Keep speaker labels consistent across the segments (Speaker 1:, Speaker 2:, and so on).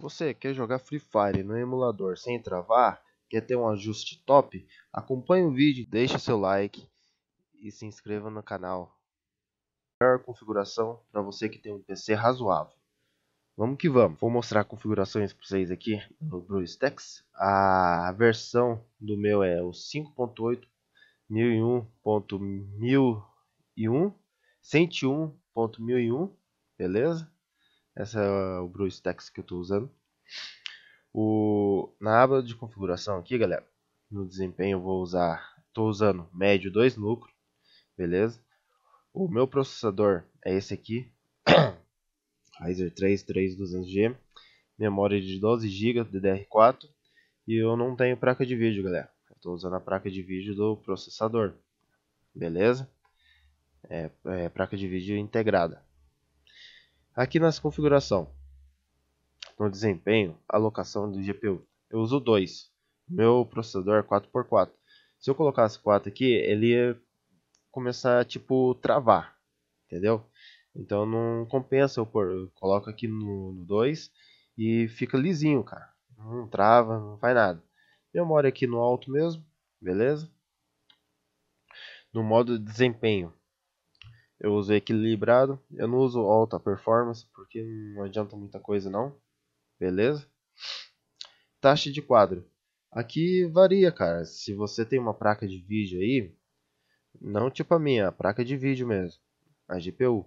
Speaker 1: Você quer jogar Free Fire no emulador sem travar? Quer ter um ajuste top? Acompanhe o vídeo, deixe seu like e se inscreva no canal. Melhor configuração para você que tem um PC razoável. Vamos que vamos. Vou mostrar configurações para vocês aqui do BlueStacks. A versão do meu é o 5.8, 101.1001, beleza? Essa é o BlueStacks que eu estou usando. O, na aba de configuração aqui, galera, no desempenho eu vou usar, estou usando médio 2 lucro, beleza? O meu processador é esse aqui, Ryzen 3 3200G, memória de 12 GB DDR4 e eu não tenho placa de vídeo, galera. Estou usando a placa de vídeo do processador, beleza? É, é placa de vídeo integrada. Aqui nas configuração, no desempenho, alocação do GPU, eu uso 2. Meu processador é 4x4. Se eu colocasse 4 aqui, ele ia começar tipo travar, entendeu? Então não compensa eu, por, eu coloco aqui no, no 2 e fica lisinho, cara. Não trava, não faz nada. Memória aqui no alto mesmo, beleza? No modo de desempenho, eu uso equilibrado. Eu não uso alta performance porque não adianta muita coisa não. Beleza? Taxa de quadro. Aqui varia, cara. Se você tem uma placa de vídeo aí, não tipo a minha, a placa de vídeo mesmo, a GPU.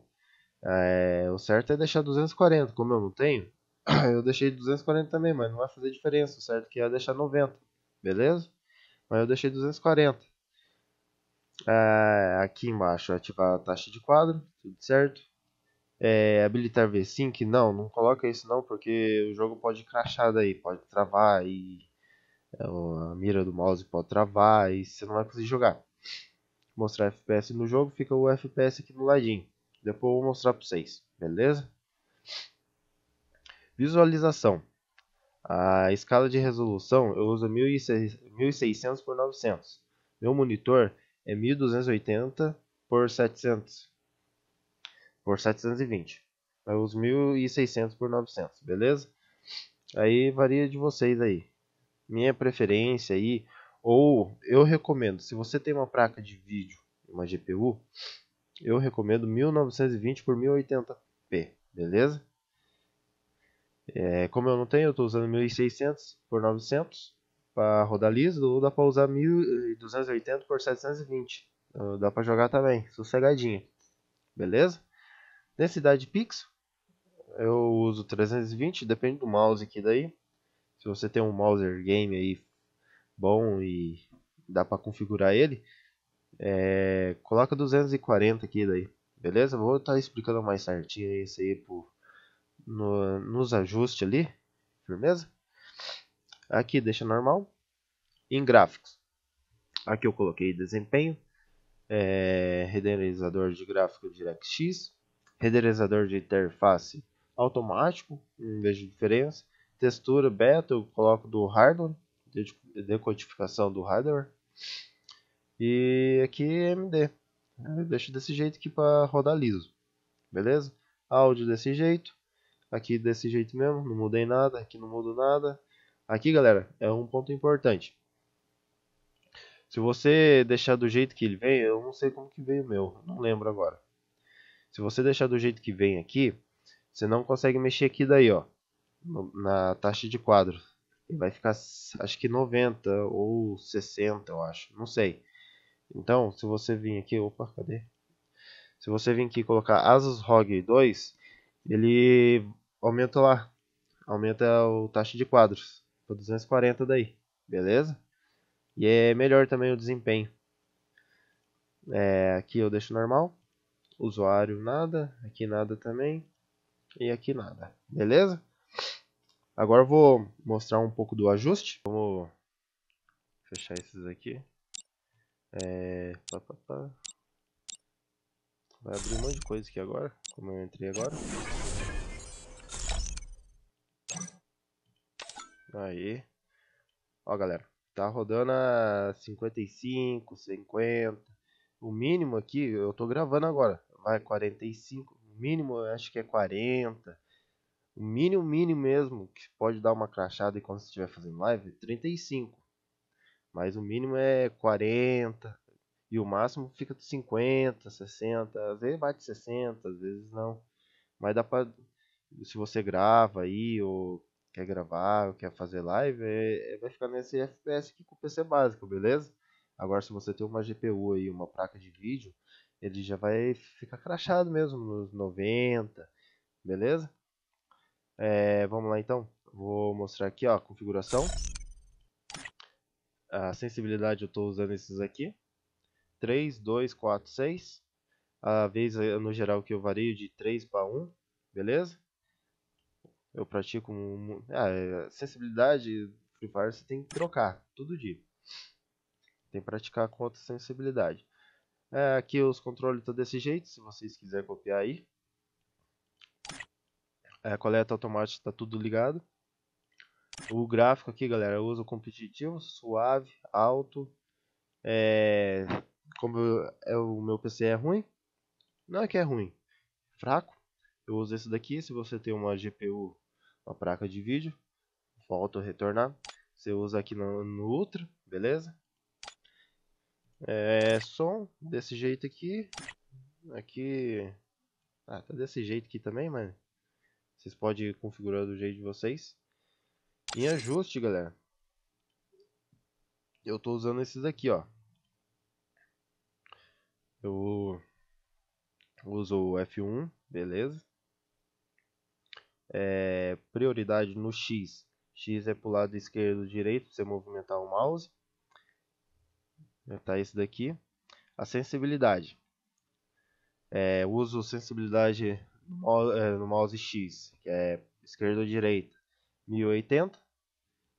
Speaker 1: É, o certo é deixar 240, como eu não tenho, eu deixei 240 também, mas não vai fazer diferença. O certo é que ia deixar 90, beleza? Mas eu deixei 240. É, aqui embaixo, ativar é tipo a taxa de quadro, tudo certo. É, habilitar VSync, não, não coloca isso não, porque o jogo pode crashar daí, pode travar e é, a mira do mouse pode travar e você não vai conseguir jogar. Mostrar FPS no jogo, fica o FPS aqui do ladinho. Depois eu vou mostrar para vocês, beleza? Visualização. A escala de resolução eu uso 1600 por 900. Meu monitor é 1280 por 700 por 720. Vai os 1600 por 900, beleza? Aí varia de vocês aí. Minha preferência aí ou eu recomendo, se você tem uma placa de vídeo, uma GPU, eu recomendo 1920 por 1080p, beleza? É, como eu não tenho, eu estou usando 1600 por 900 para rodar liso, ou dá para usar 1280 eh, por 720. Então, dá para jogar também, sossegadinho. Beleza? Densidade pixel, eu uso 320, depende do mouse aqui daí. Se você tem um mouse game aí bom e dá para configurar ele, é, coloca 240 aqui daí, beleza? Vou estar tá explicando mais certinho isso aí pro, no, nos ajustes ali, firmeza? Aqui deixa normal. Em gráficos, aqui eu coloquei desempenho, é, renderizador de gráfico DirectX, renderizador de interface automático, não vejo diferença. Textura beta, eu coloco do hardware, decodificação do hardware. E aqui é MD. deixa deixo desse jeito aqui para rodar liso. Beleza? Áudio desse jeito. Aqui desse jeito mesmo, não mudei nada, aqui não mudo nada. Aqui, galera, é um ponto importante. Se você deixar do jeito que ele vem, eu não sei como que veio o meu, não lembro agora. Se você deixar do jeito que vem aqui, você não consegue mexer aqui daí, ó, na taxa de quadro. Ele vai ficar, acho que 90 ou 60, eu acho, não sei. Então, se você vir aqui, opa, cadê? Se você vir aqui e colocar Asus ROG 2, ele aumenta lá, aumenta o taxa de quadros para 240 daí, beleza? E é melhor também o desempenho. É, aqui eu deixo normal, usuário nada, aqui nada também e aqui nada, beleza? Agora eu vou mostrar um pouco do ajuste. Vamos fechar esses aqui. É, pá, pá, pá. Vai abrir um monte de coisa aqui agora, como eu entrei agora. Aí. Ó, galera. Tá rodando a 55, 50. O mínimo aqui, eu tô gravando agora. Vai 45. O mínimo eu acho que é 40. O mínimo, mínimo mesmo, que pode dar uma crachada quando você estiver fazendo live, 35. É Mas o mínimo é 40. E o máximo fica de 50, 60. Às vezes vai bate 60, às vezes não. Mas dá pra. Se você grava aí ou quer gravar, quer fazer live, é, é, vai ficar nesse FPS aqui com o PC básico, beleza? Agora se você tem uma GPU aí, uma placa de vídeo, ele já vai ficar crachado mesmo nos 90, beleza? É, vamos lá então, vou mostrar aqui ó, a configuração. A sensibilidade eu estou usando esses aqui, 3, 2, 4, 6. A vez eh, no geral que eu vario de 3 para 1, beleza? eu pratico um, ah, é, sensibilidade Free Fire você tem que trocar todo dia. Tem que praticar com outra sensibilidade. É, aqui os controles estão desse jeito, se vocês quiserem copiar aí. É, a coleta automática está tudo ligado. O gráfico aqui, galera, eu uso competitivo, suave, alto. É, como eu, é, o meu PC é ruim, não é que é ruim, é fraco. Eu uso esse daqui, se você tem uma GPU a placa de vídeo. Volto a retornar. Você usa aqui no, no Ultra, beleza? É som desse jeito aqui. Aqui. Ah, tá desse jeito aqui também, mano. Vocês podem configurar do jeito de vocês. Em ajuste, galera. Eu tô usando esses aqui, ó. Eu uso o F1, beleza? é, prioridade no X. X é para o lado esquerdo direito, para você movimentar o mouse. está esse daqui. A sensibilidade. É, uso sensibilidade no é, mouse X, que é esquerda ou direita, 1080.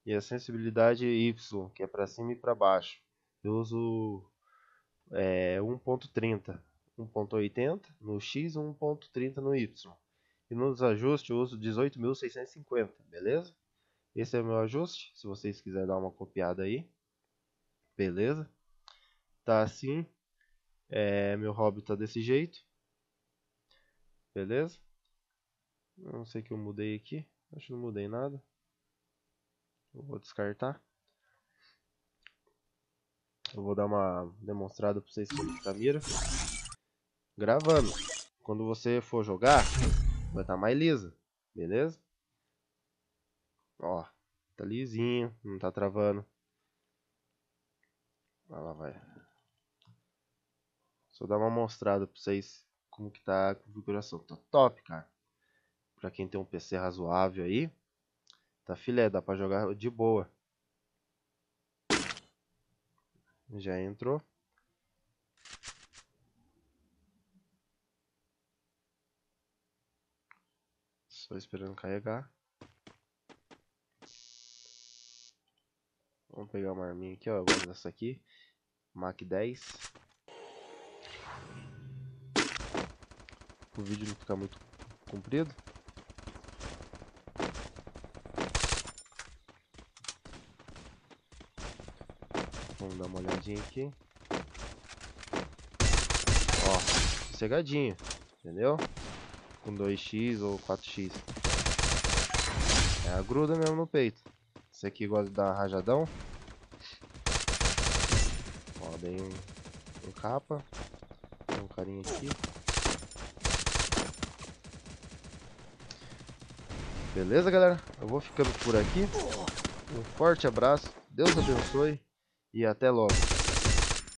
Speaker 1: E a sensibilidade Y, que é para cima e para baixo. Eu uso é, 1.30, 1.80 no X e 1.30 no Y. E nos ajustes eu uso 18.650, beleza? Esse é o meu ajuste, se vocês quiserem dar uma copiada aí. Beleza? Tá assim. É, meu hobby tá desse jeito. Beleza? Não sei que eu mudei aqui. Acho que não mudei nada. Eu vou descartar. Eu vou dar uma demonstrada pra vocês com tá a mira. Gravando. Quando você for jogar, vai estar tá mais lisa, beleza? Ó, tá lisinho, não tá travando. Ela vai. Só dar uma mostrada pra vocês como que tá a configuração. Tá top, cara. Pra quem tem um PC razoável aí, tá filé, dá pra jogar de boa. Já entrou. Estou esperando carregar. Vamos pegar uma arminha aqui, ó. Eu gosto dessa aqui. Mac 10. O vídeo não ficar muito comprido. Vamos dar uma olhadinha aqui. Ó, sossegadinho, entendeu? Com 2x ou 4 é a gruda mesmo no peito. Esse aqui gosta de dar rajadão. Ó, dei um, um capa. Tem um carinha aqui. Beleza, galera? Eu vou ficando por aqui. Um forte abraço. Deus abençoe. E até logo.